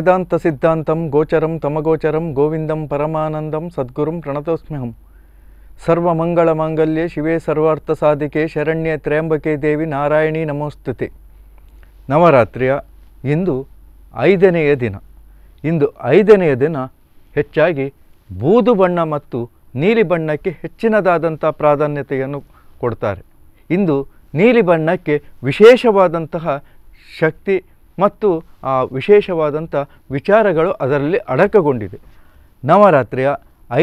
ವೇದಾಂತ ಸಿದ್ಧಾಂತಂ ಗೋಚರಂ ತಮಗೋಚರಂ ಗೋವಿಂದಂ ಪರಮಾನಂದಂ ಸದ್ಗುರುಂ ಪ್ರಣತೋಸ್ಮ್ಯಹಂ ಮಂಗಳ ಮಾಂಗಲ್ಯ ಶಿವೇ ಸರ್ವಾರ್ಥ ಸಾಧಿಕೆ ಶರಣ್ಯ ತ್ರಯಂಬಕೆ ದೇವಿ ನಾರಾಯಣಿ ನಮೋಸ್ತುತಿ ನವರಾತ್ರಿಯ ಇಂದು ಐದನೆಯ ದಿನ ಇಂದು ಐದನೆಯ ದಿನ ಹೆಚ್ಚಾಗಿ ಬೂದು ಬಣ್ಣ ಮತ್ತು ನೀಲಿ ಬಣ್ಣಕ್ಕೆ ಹೆಚ್ಚಿನದಾದಂಥ ಪ್ರಾಧಾನ್ಯತೆಯನ್ನು ಕೊಡ್ತಾರೆ ಇಂದು ನೀಲಿ ಬಣ್ಣಕ್ಕೆ ವಿಶೇಷವಾದಂತಹ ಶಕ್ತಿ ಮತ್ತು ವಿಶೇಷವಾದಂಥ ವಿಚಾರಗಳು ಅದರಲ್ಲಿ ಅಡಕಗೊಂಡಿದೆ ನವರಾತ್ರಿಯ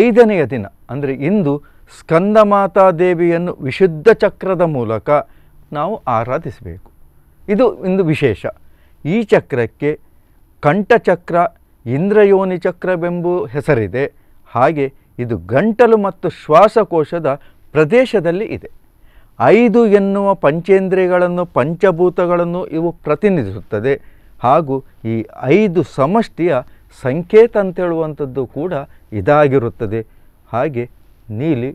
ಐದನೆಯ ದಿನ ಅಂದರೆ ಇಂದು ಸ್ಕಂದಮಾತಾ ದೇವಿಯನ್ನು ವಿಶುದ್ಧ ಚಕ್ರದ ಮೂಲಕ ನಾವು ಆರಾಧಿಸಬೇಕು ಇದು ಇಂದು ವಿಶೇಷ ಈ ಚಕ್ರಕ್ಕೆ ಕಂಠಚಕ್ರ ಇಂದ್ರಯೋನಿ ಚಕ್ರವೆಂಬ ಹೆಸರಿದೆ ಹಾಗೆ ಇದು ಗಂಟಲು ಮತ್ತು ಶ್ವಾಸಕೋಶದ ಪ್ರದೇಶದಲ್ಲಿ ಇದೆ ಐದು ಎನ್ನುವ ಪಂಚೇಂದ್ರಿಯಗಳನ್ನು ಪಂಚಭೂತಗಳನ್ನು ಇವು ಪ್ರತಿನಿಧಿಸುತ್ತದೆ ಹಾಗೂ ಈ ಐದು ಸಮಷ್ಟಿಯ ಸಂಕೇತ ಅಂತೇಳುವಂಥದ್ದು ಕೂಡ ಇದಾಗಿರುತ್ತದೆ ಹಾಗೆ ನೀಲಿ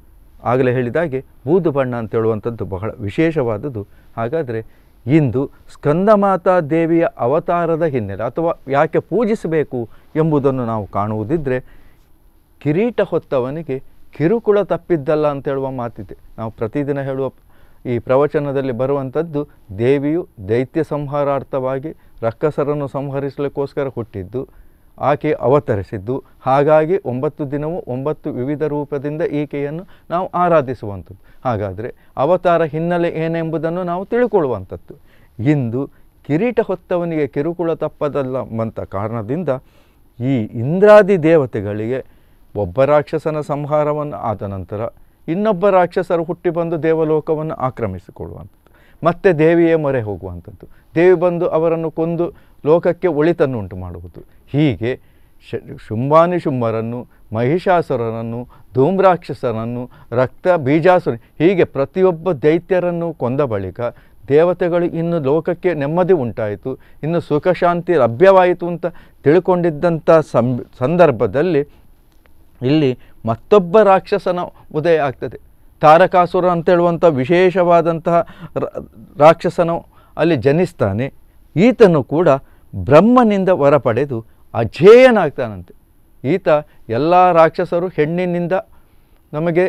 ಆಗಲೇ ಹೇಳಿದಾಗೆ ಬೂದು ಬಣ್ಣ ಅಂತೇಳುವಂಥದ್ದು ಬಹಳ ವಿಶೇಷವಾದದ್ದು ಹಾಗಾದರೆ ಇಂದು ಸ್ಕಂದಮಾತಾ ದೇವಿಯ ಅವತಾರದ ಹಿನ್ನೆಲೆ ಅಥವಾ ಯಾಕೆ ಪೂಜಿಸಬೇಕು ಎಂಬುದನ್ನು ನಾವು ಕಾಣುವುದಿದ್ದರೆ ಕಿರೀಟ ಹೊತ್ತವನಿಗೆ ಕಿರುಕುಳ ತಪ್ಪಿದ್ದಲ್ಲ ಅಂತೇಳುವ ಮಾತಿದೆ ನಾವು ಪ್ರತಿದಿನ ಹೇಳುವ ಈ ಪ್ರವಚನದಲ್ಲಿ ಬರುವಂಥದ್ದು ದೇವಿಯು ದೈತ್ಯ ಸಂಹಾರಾರ್ಥವಾಗಿ ರಕ್ಕಸರನ್ನು ಸಂಹರಿಸಲಿಕ್ಕೋಸ್ಕರ ಹುಟ್ಟಿದ್ದು ಆಕೆ ಅವತರಿಸಿದ್ದು ಹಾಗಾಗಿ ಒಂಬತ್ತು ದಿನವೂ ಒಂಬತ್ತು ವಿವಿಧ ರೂಪದಿಂದ ಈಕೆಯನ್ನು ನಾವು ಆರಾಧಿಸುವಂಥದ್ದು ಹಾಗಾದರೆ ಅವತಾರ ಹಿನ್ನೆಲೆ ಏನೆಂಬುದನ್ನು ನಾವು ತಿಳ್ಕೊಳ್ಳುವಂಥದ್ದು ಇಂದು ಕಿರೀಟ ಹೊತ್ತವನಿಗೆ ಕಿರುಕುಳ ತಪ್ಪದಲ್ಲ ಬಂತ ಕಾರಣದಿಂದ ಈ ಇಂದ್ರಾದಿ ದೇವತೆಗಳಿಗೆ ಒಬ್ಬ ರಾಕ್ಷಸನ ಸಂಹಾರವನ್ನು ಆದ ನಂತರ ಇನ್ನೊಬ್ಬ ರಾಕ್ಷಸರು ಹುಟ್ಟಿ ಬಂದು ದೇವಲೋಕವನ್ನು ಆಕ್ರಮಿಸಿಕೊಳ್ಳುವಂಥದ್ದು ಮತ್ತೆ ದೇವಿಯೇ ಮೊರೆ ಹೋಗುವಂಥದ್ದು ದೇವಿ ಬಂದು ಅವರನ್ನು ಕೊಂದು ಲೋಕಕ್ಕೆ ಒಳಿತನ್ನು ಉಂಟು ಮಾಡುವುದು ಹೀಗೆ ಶ ಶುಂಭಾನಿ ಶುಂಭರನ್ನು ಮಹಿಷಾಸುರನನ್ನು ಧೂಮ್ರಾಕ್ಷಸರನ್ನು ರಕ್ತ ಬೀಜಾಸುರ ಹೀಗೆ ಪ್ರತಿಯೊಬ್ಬ ದೈತ್ಯರನ್ನು ಕೊಂದ ಬಳಿಕ ದೇವತೆಗಳು ಇನ್ನು ಲೋಕಕ್ಕೆ ನೆಮ್ಮದಿ ಉಂಟಾಯಿತು ಇನ್ನು ಸುಖಶಾಂತಿ ಲಭ್ಯವಾಯಿತು ಅಂತ ತಿಳ್ಕೊಂಡಿದ್ದಂಥ ಸಂದರ್ಭದಲ್ಲಿ ಇಲ್ಲಿ ಮತ್ತೊಬ್ಬ ರಾಕ್ಷಸನ ಉದಯ ಆಗ್ತದೆ ತಾರಕಾಸುರ ಅಂತೇಳುವಂಥ ವಿಶೇಷವಾದಂತಹ ರಾಕ್ಷಸನ ಅಲ್ಲಿ ಜನಿಸ್ತಾನೆ ಈತನು ಕೂಡ ಬ್ರಹ್ಮನಿಂದ ವರ ಪಡೆದು ಅಜೇಯನಾಗ್ತಾನಂತೆ ಈತ ಎಲ್ಲ ರಾಕ್ಷಸರು ಹೆಣ್ಣಿನಿಂದ ನಮಗೆ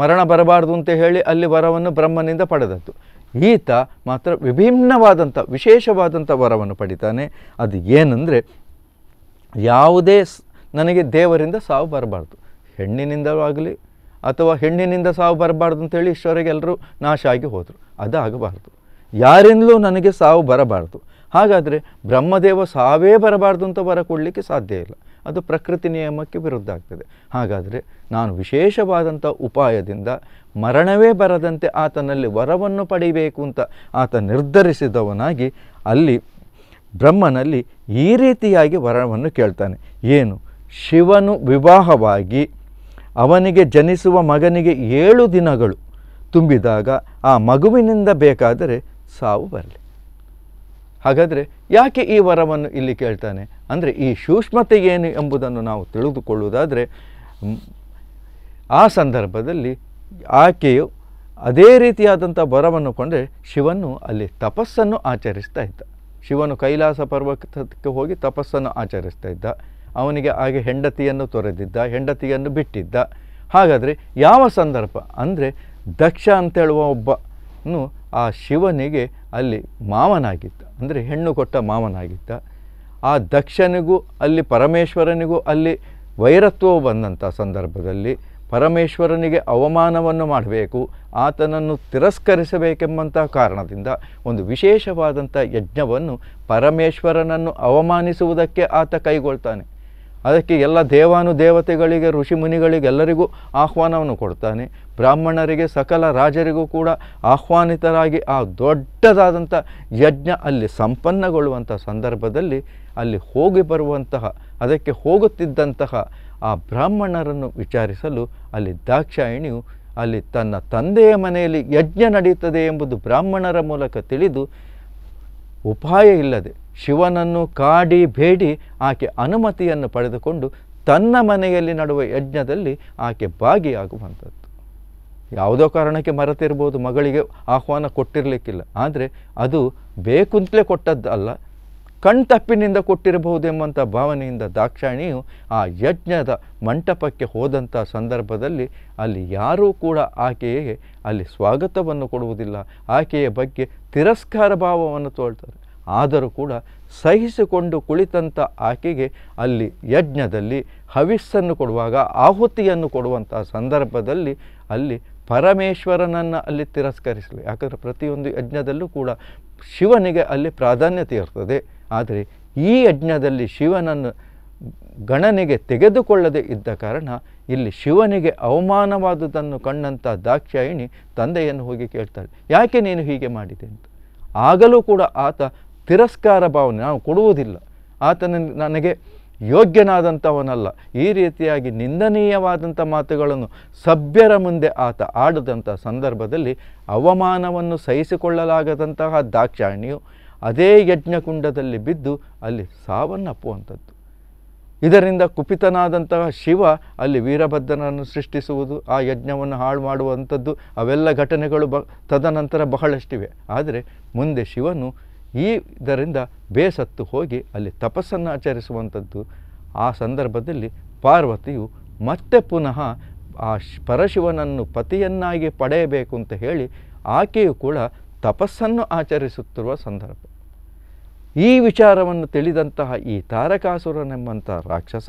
ಮರಣ ಬರಬಾರ್ದು ಅಂತ ಹೇಳಿ ಅಲ್ಲಿ ವರವನ್ನು ಬ್ರಹ್ಮನಿಂದ ಪಡೆದದ್ದು ಈತ ಮಾತ್ರ ವಿಭಿನ್ನವಾದಂಥ ವಿಶೇಷವಾದಂಥ ವರವನ್ನು ಪಡಿತಾನೆ ಅದು ಏನಂದರೆ ಯಾವುದೇ ನನಗೆ ದೇವರಿಂದ ಸಾವು ಬರಬಾರ್ದು ಆಗಲಿ ಅಥವಾ ಹೆಣ್ಣಿನಿಂದ ಸಾವು ಬರಬಾರ್ದು ಅಂತೇಳಿ ಈಶ್ವರಿಗೆ ಎಲ್ಲರೂ ನಾಶ ಆಗಿ ಹೋದರು ಅದು ಆಗಬಾರ್ದು ಯಾರಿಂದಲೂ ನನಗೆ ಸಾವು ಬರಬಾರ್ದು ಹಾಗಾದರೆ ಬ್ರಹ್ಮದೇವ ಸಾವೇ ಬರಬಾರ್ದು ಅಂತ ಬರ ಕೊಡಲಿಕ್ಕೆ ಸಾಧ್ಯ ಇಲ್ಲ ಅದು ಪ್ರಕೃತಿ ನಿಯಮಕ್ಕೆ ವಿರುದ್ಧ ಆಗ್ತದೆ ಹಾಗಾದರೆ ನಾನು ವಿಶೇಷವಾದಂಥ ಉಪಾಯದಿಂದ ಮರಣವೇ ಬರದಂತೆ ಆತನಲ್ಲಿ ವರವನ್ನು ಪಡಿಬೇಕು ಅಂತ ಆತ ನಿರ್ಧರಿಸಿದವನಾಗಿ ಅಲ್ಲಿ ಬ್ರಹ್ಮನಲ್ಲಿ ಈ ರೀತಿಯಾಗಿ ವರವನ್ನು ಕೇಳ್ತಾನೆ ಏನು ಶಿವನು ವಿವಾಹವಾಗಿ ಅವನಿಗೆ ಜನಿಸುವ ಮಗನಿಗೆ ಏಳು ದಿನಗಳು ತುಂಬಿದಾಗ ಆ ಮಗುವಿನಿಂದ ಬೇಕಾದರೆ ಸಾವು ಬರಲಿ ಹಾಗಾದರೆ ಯಾಕೆ ಈ ವರವನ್ನು ಇಲ್ಲಿ ಕೇಳ್ತಾನೆ ಅಂದರೆ ಈ ಸೂಕ್ಷ್ಮತೆ ಏನು ಎಂಬುದನ್ನು ನಾವು ತಿಳಿದುಕೊಳ್ಳುವುದಾದರೆ ಆ ಸಂದರ್ಭದಲ್ಲಿ ಆಕೆಯು ಅದೇ ರೀತಿಯಾದಂಥ ವರವನ್ನು ಕೊಂಡರೆ ಶಿವನು ಅಲ್ಲಿ ತಪಸ್ಸನ್ನು ಆಚರಿಸ್ತಾ ಇದ್ದ ಶಿವನು ಕೈಲಾಸ ಪರ್ವತಕ್ಕೆ ಹೋಗಿ ತಪಸ್ಸನ್ನು ಆಚರಿಸ್ತಾ ಇದ್ದ ಅವನಿಗೆ ಹಾಗೆ ಹೆಂಡತಿಯನ್ನು ತೊರೆದಿದ್ದ ಹೆಂಡತಿಯನ್ನು ಬಿಟ್ಟಿದ್ದ ಹಾಗಾದರೆ ಯಾವ ಸಂದರ್ಭ ಅಂದರೆ ದಕ್ಷ ಅಂತೇಳುವ ಒಬ್ಬನು ಆ ಶಿವನಿಗೆ ಅಲ್ಲಿ ಮಾವನಾಗಿದ್ದ ಅಂದರೆ ಹೆಣ್ಣು ಕೊಟ್ಟ ಮಾವನಾಗಿದ್ದ ಆ ದಕ್ಷನಿಗೂ ಅಲ್ಲಿ ಪರಮೇಶ್ವರನಿಗೂ ಅಲ್ಲಿ ವೈರತ್ವವು ಬಂದಂಥ ಸಂದರ್ಭದಲ್ಲಿ ಪರಮೇಶ್ವರನಿಗೆ ಅವಮಾನವನ್ನು ಮಾಡಬೇಕು ಆತನನ್ನು ತಿರಸ್ಕರಿಸಬೇಕೆಂಬಂಥ ಕಾರಣದಿಂದ ಒಂದು ವಿಶೇಷವಾದಂಥ ಯಜ್ಞವನ್ನು ಪರಮೇಶ್ವರನನ್ನು ಅವಮಾನಿಸುವುದಕ್ಕೆ ಆತ ಕೈಗೊಳ್ತಾನೆ ಅದಕ್ಕೆ ಎಲ್ಲ ದೇವಾನು ದೇವತೆಗಳಿಗೆ ಋಷಿ ಮುನಿಗಳಿಗೆಲ್ಲರಿಗೂ ಆಹ್ವಾನವನ್ನು ಕೊಡ್ತಾನೆ ಬ್ರಾಹ್ಮಣರಿಗೆ ಸಕಲ ರಾಜರಿಗೂ ಕೂಡ ಆಹ್ವಾನಿತರಾಗಿ ಆ ದೊಡ್ಡದಾದಂಥ ಯಜ್ಞ ಅಲ್ಲಿ ಸಂಪನ್ನಗೊಳ್ಳುವಂಥ ಸಂದರ್ಭದಲ್ಲಿ ಅಲ್ಲಿ ಹೋಗಿ ಬರುವಂತಹ ಅದಕ್ಕೆ ಹೋಗುತ್ತಿದ್ದಂತಹ ಆ ಬ್ರಾಹ್ಮಣರನ್ನು ವಿಚಾರಿಸಲು ಅಲ್ಲಿ ದಾಕ್ಷಾಯಿಣಿಯು ಅಲ್ಲಿ ತನ್ನ ತಂದೆಯ ಮನೆಯಲ್ಲಿ ಯಜ್ಞ ನಡೆಯುತ್ತದೆ ಎಂಬುದು ಬ್ರಾಹ್ಮಣರ ಮೂಲಕ ತಿಳಿದು ಉಪಾಯ ಇಲ್ಲದೆ ಶಿವನನ್ನು ಕಾಡಿ ಬೇಡಿ ಆಕೆ ಅನುಮತಿಯನ್ನು ಪಡೆದುಕೊಂಡು ತನ್ನ ಮನೆಯಲ್ಲಿ ನಡುವ ಯಜ್ಞದಲ್ಲಿ ಆಕೆ ಭಾಗಿಯಾಗುವಂಥದ್ದು ಯಾವುದೋ ಕಾರಣಕ್ಕೆ ಮರೆತಿರ್ಬೋದು ಮಗಳಿಗೆ ಆಹ್ವಾನ ಕೊಟ್ಟಿರಲಿಕ್ಕಿಲ್ಲ ಆದರೆ ಅದು ಬೇಕುಂತಲೇ ಕೊಟ್ಟದ್ದಲ್ಲ ಕಣ್ತಪ್ಪಿನಿಂದ ಕೊಟ್ಟಿರಬಹುದೆಂಬಂಥ ಭಾವನೆಯಿಂದ ದಾಕ್ಷಾಣಿಯು ಆ ಯಜ್ಞದ ಮಂಟಪಕ್ಕೆ ಹೋದಂಥ ಸಂದರ್ಭದಲ್ಲಿ ಅಲ್ಲಿ ಯಾರೂ ಕೂಡ ಆಕೆಯೇ ಅಲ್ಲಿ ಸ್ವಾಗತವನ್ನು ಕೊಡುವುದಿಲ್ಲ ಆಕೆಯ ಬಗ್ಗೆ ತಿರಸ್ಕಾರ ಭಾವವನ್ನು ತೋಳ್ತಾರೆ ಆದರೂ ಕೂಡ ಸಹಿಸಿಕೊಂಡು ಕುಳಿತಂಥ ಆಕೆಗೆ ಅಲ್ಲಿ ಯಜ್ಞದಲ್ಲಿ ಹವಿಸ್ಸನ್ನು ಕೊಡುವಾಗ ಆಹುತಿಯನ್ನು ಕೊಡುವಂಥ ಸಂದರ್ಭದಲ್ಲಿ ಅಲ್ಲಿ ಪರಮೇಶ್ವರನನ್ನು ಅಲ್ಲಿ ತಿರಸ್ಕರಿಸಲಿ ಯಾಕಂದರೆ ಪ್ರತಿಯೊಂದು ಯಜ್ಞದಲ್ಲೂ ಕೂಡ ಶಿವನಿಗೆ ಅಲ್ಲಿ ಪ್ರಾಧಾನ್ಯತೆ ಇರ್ತದೆ ಆದರೆ ಈ ಯಜ್ಞದಲ್ಲಿ ಶಿವನನ್ನು ಗಣನೆಗೆ ತೆಗೆದುಕೊಳ್ಳದೆ ಇದ್ದ ಕಾರಣ ಇಲ್ಲಿ ಶಿವನಿಗೆ ಅವಮಾನವಾದುದನ್ನು ಕಂಡಂಥ ದಾಕ್ಷಾಯಿಣಿ ತಂದೆಯನ್ನು ಹೋಗಿ ಕೇಳ್ತಾಳೆ ಯಾಕೆ ನೀನು ಹೀಗೆ ಮಾಡಿದೆ ಅಂತ ಆಗಲೂ ಕೂಡ ಆತ ತಿರಸ್ಕಾರ ಭಾವನೆ ನಾವು ಕೊಡುವುದಿಲ್ಲ ಆತನ ನನಗೆ ಯೋಗ್ಯನಾದಂಥವನಲ್ಲ ಈ ರೀತಿಯಾಗಿ ನಿಂದನೀಯವಾದಂಥ ಮಾತುಗಳನ್ನು ಸಭ್ಯರ ಮುಂದೆ ಆತ ಆಡದಂಥ ಸಂದರ್ಭದಲ್ಲಿ ಅವಮಾನವನ್ನು ಸಹಿಸಿಕೊಳ್ಳಲಾಗದಂತಹ ದಾಕ್ಷಾಣಿಯು ಅದೇ ಯಜ್ಞಕುಂಡದಲ್ಲಿ ಬಿದ್ದು ಅಲ್ಲಿ ಸಾವನ್ನಪ್ಪುವಂಥದ್ದು ಇದರಿಂದ ಕುಪಿತನಾದಂತಹ ಶಿವ ಅಲ್ಲಿ ವೀರಭದ್ರನನ್ನು ಸೃಷ್ಟಿಸುವುದು ಆ ಯಜ್ಞವನ್ನು ಹಾಳು ಮಾಡುವಂಥದ್ದು ಅವೆಲ್ಲ ಘಟನೆಗಳು ಬ ತದನಂತರ ಬಹಳಷ್ಟಿವೆ ಆದರೆ ಮುಂದೆ ಶಿವನು ಈ ಇದರಿಂದ ಬೇಸತ್ತು ಹೋಗಿ ಅಲ್ಲಿ ತಪಸ್ಸನ್ನು ಆಚರಿಸುವಂಥದ್ದು ಆ ಸಂದರ್ಭದಲ್ಲಿ ಪಾರ್ವತಿಯು ಮತ್ತೆ ಪುನಃ ಆ ಪರಶಿವನನ್ನು ಪತಿಯನ್ನಾಗಿ ಪಡೆಯಬೇಕು ಅಂತ ಹೇಳಿ ಆಕೆಯು ಕೂಡ ತಪಸ್ಸನ್ನು ಆಚರಿಸುತ್ತಿರುವ ಸಂದರ್ಭ ಈ ವಿಚಾರವನ್ನು ತಿಳಿದಂತಹ ಈ ತಾರಕಾಸುರನೆಂಬಂಥ ರಾಕ್ಷಸ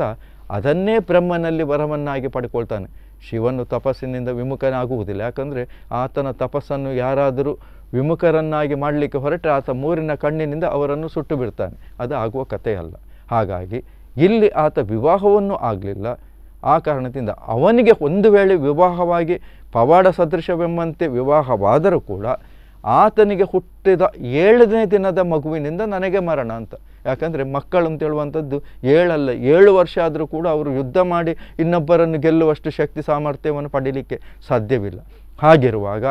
ಅದನ್ನೇ ಬ್ರಹ್ಮನಲ್ಲಿ ವರವನ್ನಾಗಿ ಪಡ್ಕೊಳ್ತಾನೆ ಶಿವನು ತಪಸ್ಸಿನಿಂದ ವಿಮುಖನಾಗುವುದಿಲ್ಲ ಯಾಕಂದರೆ ಆತನ ತಪಸ್ಸನ್ನು ಯಾರಾದರೂ ವಿಮುಖರನ್ನಾಗಿ ಮಾಡಲಿಕ್ಕೆ ಹೊರಟರೆ ಆತ ಮೂರಿನ ಕಣ್ಣಿನಿಂದ ಅವರನ್ನು ಸುಟ್ಟು ಬಿಡ್ತಾನೆ ಅದು ಆಗುವ ಕಥೆಯಲ್ಲ ಹಾಗಾಗಿ ಇಲ್ಲಿ ಆತ ವಿವಾಹವನ್ನು ಆಗಲಿಲ್ಲ ಆ ಕಾರಣದಿಂದ ಅವನಿಗೆ ಒಂದು ವೇಳೆ ವಿವಾಹವಾಗಿ ಪವಾಡ ಸದೃಶವೆಂಬಂತೆ ವಿವಾಹವಾದರೂ ಕೂಡ ಆತನಿಗೆ ಹುಟ್ಟಿದ ಏಳನೇ ದಿನದ ಮಗುವಿನಿಂದ ನನಗೆ ಮರಣ ಅಂತ ಯಾಕಂದರೆ ಮಕ್ಕಳು ಅಂತೇಳುವಂಥದ್ದು ಏಳಲ್ಲ ಏಳು ವರ್ಷ ಆದರೂ ಕೂಡ ಅವರು ಯುದ್ಧ ಮಾಡಿ ಇನ್ನೊಬ್ಬರನ್ನು ಗೆಲ್ಲುವಷ್ಟು ಶಕ್ತಿ ಸಾಮರ್ಥ್ಯವನ್ನು ಪಡೀಲಿಕ್ಕೆ ಸಾಧ್ಯವಿಲ್ಲ ಹಾಗಿರುವಾಗ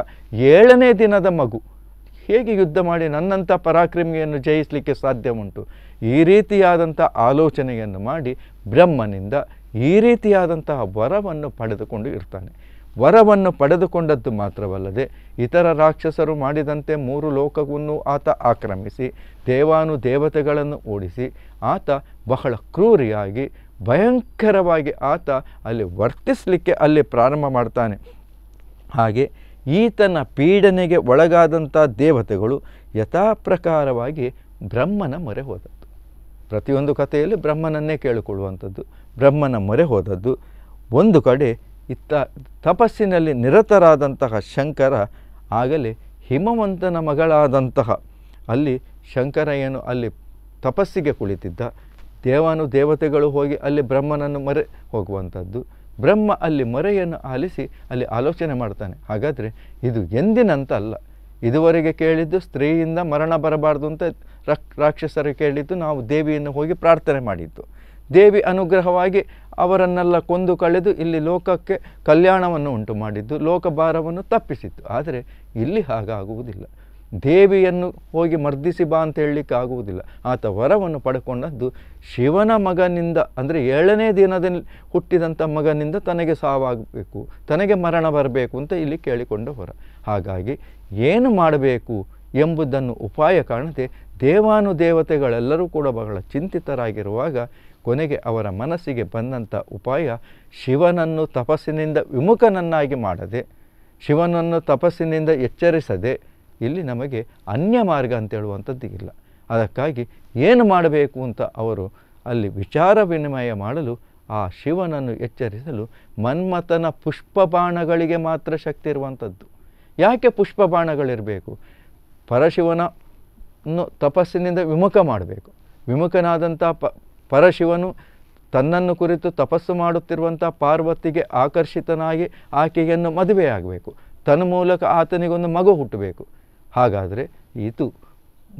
ಏಳನೇ ದಿನದ ಮಗು ಹೇಗೆ ಯುದ್ಧ ಮಾಡಿ ನನ್ನಂಥ ಪರಾಕ್ರಮಿಯನ್ನು ಜಯಿಸಲಿಕ್ಕೆ ಸಾಧ್ಯ ಉಂಟು ಈ ರೀತಿಯಾದಂಥ ಆಲೋಚನೆಯನ್ನು ಮಾಡಿ ಬ್ರಹ್ಮನಿಂದ ಈ ರೀತಿಯಾದಂತಹ ವರವನ್ನು ಪಡೆದುಕೊಂಡು ಇರ್ತಾನೆ ವರವನ್ನು ಪಡೆದುಕೊಂಡದ್ದು ಮಾತ್ರವಲ್ಲದೆ ಇತರ ರಾಕ್ಷಸರು ಮಾಡಿದಂತೆ ಮೂರು ಲೋಕವನ್ನು ಆತ ಆಕ್ರಮಿಸಿ ದೇವಾನು ದೇವತೆಗಳನ್ನು ಓಡಿಸಿ ಆತ ಬಹಳ ಕ್ರೂರಿಯಾಗಿ ಭಯಂಕರವಾಗಿ ಆತ ಅಲ್ಲಿ ವರ್ತಿಸಲಿಕ್ಕೆ ಅಲ್ಲಿ ಪ್ರಾರಂಭ ಮಾಡ್ತಾನೆ ಹಾಗೆ ಈತನ ಪೀಡನೆಗೆ ಒಳಗಾದಂಥ ದೇವತೆಗಳು ಯಥಾಪ್ರಕಾರವಾಗಿ ಬ್ರಹ್ಮನ ಮೊರೆ ಹೋದದ್ದು ಪ್ರತಿಯೊಂದು ಕಥೆಯಲ್ಲಿ ಬ್ರಹ್ಮನನ್ನೇ ಕೇಳಿಕೊಳ್ಳುವಂಥದ್ದು ಬ್ರಹ್ಮನ ಮೊರೆ ಹೋದದ್ದು ಒಂದು ಕಡೆ ಇತ್ತ ತಪಸ್ಸಿನಲ್ಲಿ ನಿರತರಾದಂತಹ ಶಂಕರ ಆಗಲೇ ಹಿಮವಂತನ ಮಗಳಾದಂತಹ ಅಲ್ಲಿ ಶಂಕರ ಏನು ಅಲ್ಲಿ ತಪಸ್ಸಿಗೆ ಕುಳಿತಿದ್ದ ದೇವಾನು ದೇವತೆಗಳು ಹೋಗಿ ಅಲ್ಲಿ ಬ್ರಹ್ಮನನ್ನು ಮರೆ ಹೋಗುವಂಥದ್ದು ಬ್ರಹ್ಮ ಅಲ್ಲಿ ಮೊರೆಯನ್ನು ಆಲಿಸಿ ಅಲ್ಲಿ ಆಲೋಚನೆ ಮಾಡ್ತಾನೆ ಹಾಗಾದರೆ ಇದು ಎಂದಿನಂತ ಅಲ್ಲ ಇದುವರೆಗೆ ಕೇಳಿದ್ದು ಸ್ತ್ರೀಯಿಂದ ಮರಣ ಬರಬಾರ್ದು ಅಂತ ರಾಕ್ಷಸರು ಕೇಳಿದ್ದು ನಾವು ದೇವಿಯನ್ನು ಹೋಗಿ ಪ್ರಾರ್ಥನೆ ಮಾಡಿದ್ದು ದೇವಿ ಅನುಗ್ರಹವಾಗಿ ಅವರನ್ನೆಲ್ಲ ಕೊಂದು ಕಳೆದು ಇಲ್ಲಿ ಲೋಕಕ್ಕೆ ಕಲ್ಯಾಣವನ್ನು ಉಂಟು ಮಾಡಿದ್ದು ಲೋಕಭಾರವನ್ನು ತಪ್ಪಿಸಿತ್ತು ಆದರೆ ಇಲ್ಲಿ ಹಾಗಾಗುವುದಿಲ್ಲ ದೇವಿಯನ್ನು ಹೋಗಿ ಮರ್ದಿಸಿ ಬಾ ಅಂತ ಹೇಳಲಿಕ್ಕೆ ಆಗುವುದಿಲ್ಲ ಆತ ವರವನ್ನು ಪಡ್ಕೊಂಡದ್ದು ಶಿವನ ಮಗನಿಂದ ಅಂದರೆ ಏಳನೇ ದಿನದಲ್ಲಿ ಹುಟ್ಟಿದಂಥ ಮಗನಿಂದ ತನಗೆ ಸಾವಾಗಬೇಕು ತನಗೆ ಮರಣ ಬರಬೇಕು ಅಂತ ಇಲ್ಲಿ ಕೇಳಿಕೊಂಡ ಹೊರ ಹಾಗಾಗಿ ಏನು ಮಾಡಬೇಕು ಎಂಬುದನ್ನು ಉಪಾಯ ಕಾಣದೆ ದೇವಾನುದೇವತೆಗಳೆಲ್ಲರೂ ಕೂಡ ಬಹಳ ಚಿಂತಿತರಾಗಿರುವಾಗ ಕೊನೆಗೆ ಅವರ ಮನಸ್ಸಿಗೆ ಬಂದಂಥ ಉಪಾಯ ಶಿವನನ್ನು ತಪಸ್ಸಿನಿಂದ ವಿಮುಖನನ್ನಾಗಿ ಮಾಡದೆ ಶಿವನನ್ನು ತಪಸ್ಸಿನಿಂದ ಎಚ್ಚರಿಸದೆ ಇಲ್ಲಿ ನಮಗೆ ಅನ್ಯ ಮಾರ್ಗ ಅಂತೇಳುವಂಥದ್ದು ಇಲ್ಲ ಅದಕ್ಕಾಗಿ ಏನು ಮಾಡಬೇಕು ಅಂತ ಅವರು ಅಲ್ಲಿ ವಿಚಾರ ವಿನಿಮಯ ಮಾಡಲು ಆ ಶಿವನನ್ನು ಎಚ್ಚರಿಸಲು ಮನ್ಮಥನ ಪುಷ್ಪಬಾಣಗಳಿಗೆ ಮಾತ್ರ ಶಕ್ತಿ ಇರುವಂಥದ್ದು ಯಾಕೆ ಪುಷ್ಪಬಾಣಗಳಿರಬೇಕು ಪರಶಿವನ ತಪಸ್ಸಿನಿಂದ ವಿಮುಖ ಮಾಡಬೇಕು ವಿಮುಖನಾದಂಥ ಪ ಪರಶಿವನು ತನ್ನನ್ನು ಕುರಿತು ತಪಸ್ಸು ಮಾಡುತ್ತಿರುವಂಥ ಪಾರ್ವತಿಗೆ ಆಕರ್ಷಿತನಾಗಿ ಆಕೆಯನ್ನು ಮದುವೆಯಾಗಬೇಕು ತನ್ನ ಮೂಲಕ ಆತನಿಗೊಂದು ಮಗು ಹುಟ್ಟಬೇಕು ಹಾಗಾದರೆ ಇದು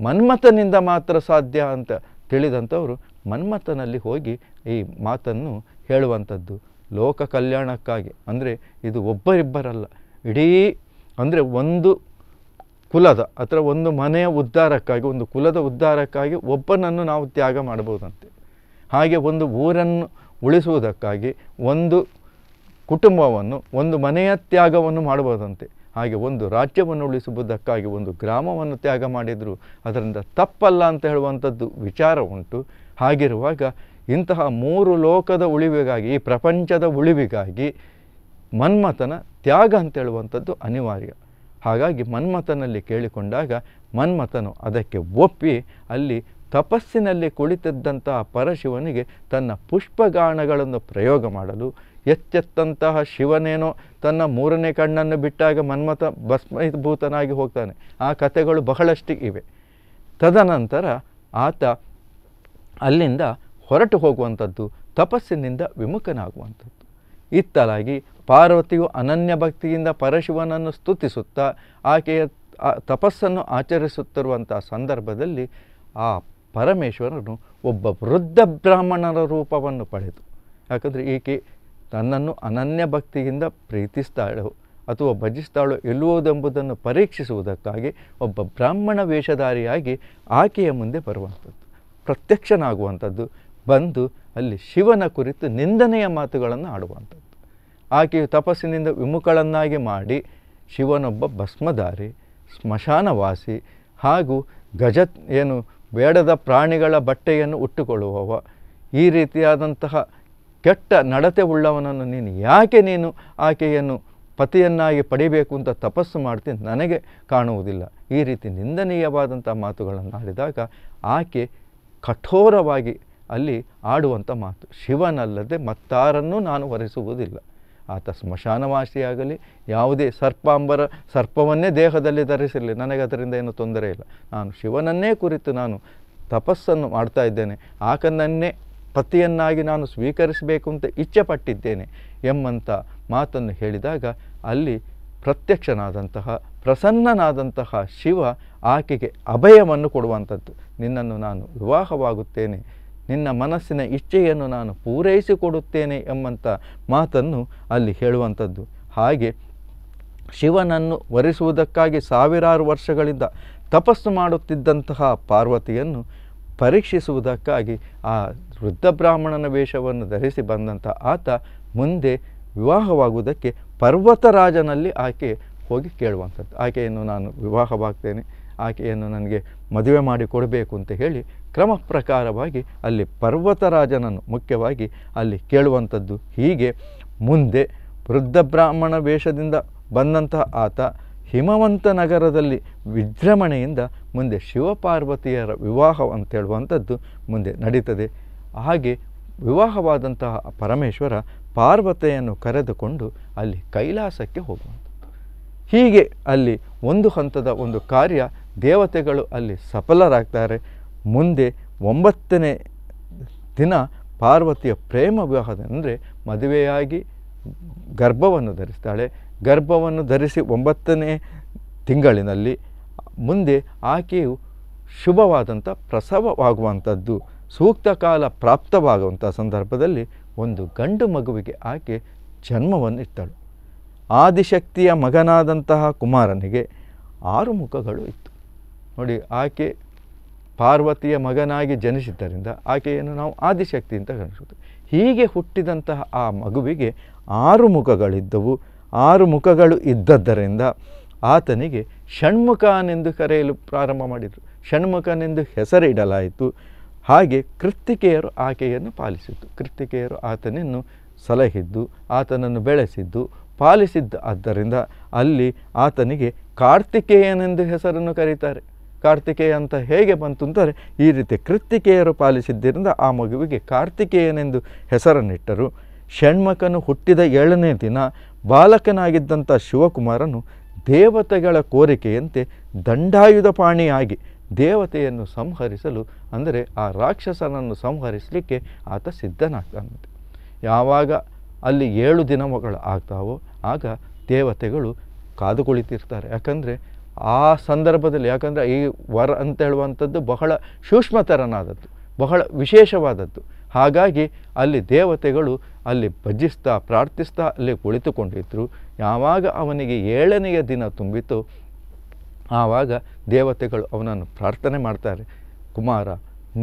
ಮನ್ಮಥನಿಂದ ಮಾತ್ರ ಸಾಧ್ಯ ಅಂತ ತಿಳಿದಂಥವರು ಮನ್ಮಥನಲ್ಲಿ ಹೋಗಿ ಈ ಮಾತನ್ನು ಹೇಳುವಂಥದ್ದು ಲೋಕ ಕಲ್ಯಾಣಕ್ಕಾಗಿ ಅಂದರೆ ಇದು ಒಬ್ಬರಿಬ್ಬರಲ್ಲ ಇಡೀ ಅಂದರೆ ಒಂದು ಕುಲದ ಅಥವಾ ಒಂದು ಮನೆಯ ಉದ್ಧಾರಕ್ಕಾಗಿ ಒಂದು ಕುಲದ ಉದ್ಧಾರಕ್ಕಾಗಿ ಒಬ್ಬನನ್ನು ನಾವು ತ್ಯಾಗ ಮಾಡಬಹುದಂತೆ ಹಾಗೆ ಒಂದು ಊರನ್ನು ಉಳಿಸುವುದಕ್ಕಾಗಿ ಒಂದು ಕುಟುಂಬವನ್ನು ಒಂದು ಮನೆಯ ತ್ಯಾಗವನ್ನು ಮಾಡಬಹುದಂತೆ ಹಾಗೆ ಒಂದು ರಾಜ್ಯವನ್ನು ಉಳಿಸುವುದಕ್ಕಾಗಿ ಒಂದು ಗ್ರಾಮವನ್ನು ತ್ಯಾಗ ಮಾಡಿದರು ಅದರಿಂದ ತಪ್ಪಲ್ಲ ಅಂತ ಹೇಳುವಂಥದ್ದು ವಿಚಾರ ಉಂಟು ಹಾಗಿರುವಾಗ ಇಂತಹ ಮೂರು ಲೋಕದ ಉಳಿವಿಗಾಗಿ ಈ ಪ್ರಪಂಚದ ಉಳಿವಿಗಾಗಿ ಮನ್ಮಥನ ತ್ಯಾಗ ಅಂತ ಹೇಳುವಂಥದ್ದು ಅನಿವಾರ್ಯ ಹಾಗಾಗಿ ಮನ್ಮಥನಲ್ಲಿ ಕೇಳಿಕೊಂಡಾಗ ಮನ್ಮಥನು ಅದಕ್ಕೆ ಒಪ್ಪಿ ಅಲ್ಲಿ ತಪಸ್ಸಿನಲ್ಲಿ ಕುಳಿತಿದ್ದಂತಹ ಪರಶಿವನಿಗೆ ತನ್ನ ಪುಷ್ಪಗಾಣಗಳನ್ನು ಪ್ರಯೋಗ ಮಾಡಲು ಎತ್ತೆತ್ತಂತಹ ಶಿವನೇನೋ ತನ್ನ ಮೂರನೇ ಕಣ್ಣನ್ನು ಬಿಟ್ಟಾಗ ಮನ್ಮತ ಭಸ್ಮೀಭೂತನಾಗಿ ಹೋಗ್ತಾನೆ ಆ ಕಥೆಗಳು ಬಹಳಷ್ಟು ಇವೆ ತದನಂತರ ಆತ ಅಲ್ಲಿಂದ ಹೊರಟು ಹೋಗುವಂಥದ್ದು ತಪಸ್ಸಿನಿಂದ ವಿಮುಖನಾಗುವಂಥದ್ದು ಇತ್ತಲಾಗಿ ಪಾರ್ವತಿಯು ಅನನ್ಯ ಭಕ್ತಿಯಿಂದ ಪರಶಿವನನ್ನು ಸ್ತುತಿಸುತ್ತಾ ಆಕೆಯ ತಪಸ್ಸನ್ನು ಆಚರಿಸುತ್ತಿರುವಂಥ ಸಂದರ್ಭದಲ್ಲಿ ಆ ಪರಮೇಶ್ವರನು ಒಬ್ಬ ವೃದ್ಧ ಬ್ರಾಹ್ಮಣರ ರೂಪವನ್ನು ಪಡೆದು ಯಾಕಂದರೆ ಈಕೆ ತನ್ನನ್ನು ಅನನ್ಯ ಭಕ್ತಿಯಿಂದ ಪ್ರೀತಿಸ್ತಾಳೋ ಅಥವಾ ಭಜಿಸ್ತಾಳೋ ಎಲ್ಲುವುದೆಂಬುದನ್ನು ಪರೀಕ್ಷಿಸುವುದಕ್ಕಾಗಿ ಒಬ್ಬ ಬ್ರಾಹ್ಮಣ ವೇಷಧಾರಿಯಾಗಿ ಆಕೆಯ ಮುಂದೆ ಬರುವಂಥದ್ದು ಪ್ರತ್ಯಕ್ಷನಾಗುವಂಥದ್ದು ಬಂದು ಅಲ್ಲಿ ಶಿವನ ಕುರಿತು ನಿಂದನೆಯ ಮಾತುಗಳನ್ನು ಆಡುವಂಥದ್ದು ಆಕೆಯು ತಪಸ್ಸಿನಿಂದ ವಿಮುಖಳನ್ನಾಗಿ ಮಾಡಿ ಶಿವನೊಬ್ಬ ಭಸ್ಮಧಾರಿ ಸ್ಮಶಾನವಾಸಿ ಹಾಗೂ ಗಜ ಏನು ಬೇಡದ ಪ್ರಾಣಿಗಳ ಬಟ್ಟೆಯನ್ನು ಉಟ್ಟುಕೊಳ್ಳುವವ ಈ ರೀತಿಯಾದಂತಹ ಕೆಟ್ಟ ನಡತೆ ಉಳ್ಳವನನ್ನು ನೀನು ಯಾಕೆ ನೀನು ಆಕೆಯನ್ನು ಪತಿಯನ್ನಾಗಿ ಪಡಿಬೇಕು ಅಂತ ತಪಸ್ಸು ಮಾಡ್ತೀನಿ ನನಗೆ ಕಾಣುವುದಿಲ್ಲ ಈ ರೀತಿ ನಿಂದನೀಯವಾದಂಥ ಮಾತುಗಳನ್ನು ಆಡಿದಾಗ ಆಕೆ ಕಠೋರವಾಗಿ ಅಲ್ಲಿ ಆಡುವಂಥ ಮಾತು ಶಿವನಲ್ಲದೆ ಮತ್ತಾರನ್ನೂ ನಾನು ವರಿಸುವುದಿಲ್ಲ ಆತ ಸ್ಮಶಾನವಾಸಿಯಾಗಲಿ ಯಾವುದೇ ಸರ್ಪಾಂಬರ ಸರ್ಪವನ್ನೇ ದೇಹದಲ್ಲಿ ಧರಿಸಿರಲಿ ನನಗೆ ಅದರಿಂದ ಏನೂ ತೊಂದರೆ ಇಲ್ಲ ನಾನು ಶಿವನನ್ನೇ ಕುರಿತು ನಾನು ತಪಸ್ಸನ್ನು ಮಾಡ್ತಾ ಇದ್ದೇನೆ ಆಕನನ್ನೇ ಪತಿಯನ್ನಾಗಿ ನಾನು ಸ್ವೀಕರಿಸಬೇಕು ಅಂತ ಇಚ್ಛೆ ಪಟ್ಟಿದ್ದೇನೆ ಎಂಬಂಥ ಮಾತನ್ನು ಹೇಳಿದಾಗ ಅಲ್ಲಿ ಪ್ರತ್ಯಕ್ಷನಾದಂತಹ ಪ್ರಸನ್ನನಾದಂತಹ ಶಿವ ಆಕೆಗೆ ಅಭಯವನ್ನು ಕೊಡುವಂಥದ್ದು ನಿನ್ನನ್ನು ನಾನು ವಿವಾಹವಾಗುತ್ತೇನೆ ನಿನ್ನ ಮನಸ್ಸಿನ ಇಚ್ಛೆಯನ್ನು ನಾನು ಪೂರೈಸಿಕೊಡುತ್ತೇನೆ ಎಂಬಂಥ ಮಾತನ್ನು ಅಲ್ಲಿ ಹೇಳುವಂಥದ್ದು ಹಾಗೆ ಶಿವನನ್ನು ವರಿಸುವುದಕ್ಕಾಗಿ ಸಾವಿರಾರು ವರ್ಷಗಳಿಂದ ತಪಸ್ಸು ಮಾಡುತ್ತಿದ್ದಂತಹ ಪಾರ್ವತಿಯನ್ನು ಪರೀಕ್ಷಿಸುವುದಕ್ಕಾಗಿ ಆ ವೃದ್ಧ ಬ್ರಾಹ್ಮಣನ ವೇಷವನ್ನು ಧರಿಸಿ ಬಂದಂಥ ಆತ ಮುಂದೆ ವಿವಾಹವಾಗುವುದಕ್ಕೆ ಪರ್ವತರಾಜನಲ್ಲಿ ಆಕೆ ಹೋಗಿ ಕೇಳುವಂಥದ್ದು ಆಕೆಯನ್ನು ನಾನು ವಿವಾಹವಾಗ್ತೇನೆ ಆಕೆಯನ್ನು ನನಗೆ ಮದುವೆ ಮಾಡಿ ಕೊಡಬೇಕು ಅಂತ ಹೇಳಿ ಕ್ರಮ ಪ್ರಕಾರವಾಗಿ ಅಲ್ಲಿ ಪರ್ವತರಾಜನನ್ನು ಮುಖ್ಯವಾಗಿ ಅಲ್ಲಿ ಕೇಳುವಂಥದ್ದು ಹೀಗೆ ಮುಂದೆ ವೃದ್ಧ ಬ್ರಾಹ್ಮಣ ವೇಷದಿಂದ ಬಂದಂತಹ ಆತ ಹಿಮವಂತ ನಗರದಲ್ಲಿ ವಿಜೃಂಭಣೆಯಿಂದ ಮುಂದೆ ಶಿವಪಾರ್ವತಿಯರ ವಿವಾಹ ಅಂತ ಹೇಳುವಂಥದ್ದು ಮುಂದೆ ನಡೀತದೆ ಹಾಗೆ ವಿವಾಹವಾದಂತಹ ಪರಮೇಶ್ವರ ಪಾರ್ವತೆಯನ್ನು ಕರೆದುಕೊಂಡು ಅಲ್ಲಿ ಕೈಲಾಸಕ್ಕೆ ಹೋಗುವಂಥದ್ದು ಹೀಗೆ ಅಲ್ಲಿ ಒಂದು ಹಂತದ ಒಂದು ಕಾರ್ಯ ದೇವತೆಗಳು ಅಲ್ಲಿ ಸಫಲರಾಗ್ತಾರೆ ಮುಂದೆ ಒಂಬತ್ತನೇ ದಿನ ಪಾರ್ವತಿಯ ಪ್ರೇಮ ವಿವಾಹದ ಅಂದರೆ ಮದುವೆಯಾಗಿ ಗರ್ಭವನ್ನು ಧರಿಸ್ತಾಳೆ ಗರ್ಭವನ್ನು ಧರಿಸಿ ಒಂಬತ್ತನೇ ತಿಂಗಳಿನಲ್ಲಿ ಮುಂದೆ ಆಕೆಯು ಶುಭವಾದಂಥ ಪ್ರಸವವಾಗುವಂಥದ್ದು ಸೂಕ್ತ ಕಾಲ ಪ್ರಾಪ್ತವಾಗುವಂಥ ಸಂದರ್ಭದಲ್ಲಿ ಒಂದು ಗಂಡು ಮಗುವಿಗೆ ಆಕೆ ಜನ್ಮವನ್ನು ಇತ್ತಳು ಆದಿಶಕ್ತಿಯ ಮಗನಾದಂತಹ ಕುಮಾರನಿಗೆ ಆರು ಮುಖಗಳು ಇತ್ತು ನೋಡಿ ಆಕೆ ಪಾರ್ವತಿಯ ಮಗನಾಗಿ ಜನಿಸಿದ್ದರಿಂದ ಆಕೆಯನ್ನು ನಾವು ಆದಿಶಕ್ತಿ ಅಂತ ಕಾಣಿಸುತ್ತೆ ಹೀಗೆ ಹುಟ್ಟಿದಂತಹ ಆ ಮಗುವಿಗೆ ಆರು ಮುಖಗಳಿದ್ದವು ಆರು ಮುಖಗಳು ಇದ್ದದ್ದರಿಂದ ಆತನಿಗೆ ಷಣ್ಮುಖನೆಂದು ಕರೆಯಲು ಪ್ರಾರಂಭ ಮಾಡಿದರು ಷಣ್ಮುಖನೆಂದು ಹೆಸರಿಡಲಾಯಿತು ಹಾಗೆ ಕೃತ್ತಿಕೆಯರು ಆಕೆಯನ್ನು ಪಾಲಿಸಿತು ಕೃತ್ತಿಕೆಯರು ಆತನನ್ನು ಸಲಹಿದ್ದು ಆತನನ್ನು ಬೆಳೆಸಿದ್ದು ಪಾಲಿಸಿದ್ದ ಆದ್ದರಿಂದ ಅಲ್ಲಿ ಆತನಿಗೆ ಕಾರ್ತಿಕೇಯನೆಂದು ಹೆಸರನ್ನು ಕರೀತಾರೆ ಕಾರ್ತಿಕೇಯ ಅಂತ ಹೇಗೆ ಬಂತು ಅಂತಾರೆ ಈ ರೀತಿ ಕೃತ್ತಿಕೆಯರು ಪಾಲಿಸಿದ್ದರಿಂದ ಆ ಮಗುವಿಗೆ ಕಾರ್ತಿಕೇಯನೆಂದು ಹೆಸರನ್ನಿಟ್ಟರು ಷಣ್ಮಕನು ಹುಟ್ಟಿದ ಏಳನೇ ದಿನ ಬಾಲಕನಾಗಿದ್ದಂಥ ಶಿವಕುಮಾರನು ದೇವತೆಗಳ ಕೋರಿಕೆಯಂತೆ ದಂಡಾಯುಧ ಪಾಣಿಯಾಗಿ ದೇವತೆಯನ್ನು ಸಂಹರಿಸಲು ಅಂದರೆ ಆ ರಾಕ್ಷಸನನ್ನು ಸಂಹರಿಸಲಿಕ್ಕೆ ಆತ ಸಿದ್ಧನಾಗ್ತಾನಂತೆ ಯಾವಾಗ ಅಲ್ಲಿ ಏಳು ದಿನಗಳು ಆಗ್ತಾವೋ ಆಗ ದೇವತೆಗಳು ಕಾದು ಯಾಕಂದರೆ ಆ ಸಂದರ್ಭದಲ್ಲಿ ಯಾಕಂದರೆ ಈ ವರ ಅಂತ ಹೇಳುವಂಥದ್ದು ಬಹಳ ಸೂಕ್ಷ್ಮತರನಾದದ್ದು ಬಹಳ ವಿಶೇಷವಾದದ್ದು ಹಾಗಾಗಿ ಅಲ್ಲಿ ದೇವತೆಗಳು ಅಲ್ಲಿ ಭಜಿಸ್ತಾ ಪ್ರಾರ್ಥಿಸ್ತಾ ಅಲ್ಲಿ ಕುಳಿತುಕೊಂಡಿದ್ದರು ಯಾವಾಗ ಅವನಿಗೆ ಏಳನೆಯ ದಿನ ತುಂಬಿತು ಆವಾಗ ದೇವತೆಗಳು ಅವನನ್ನು ಪ್ರಾರ್ಥನೆ ಮಾಡ್ತಾರೆ ಕುಮಾರ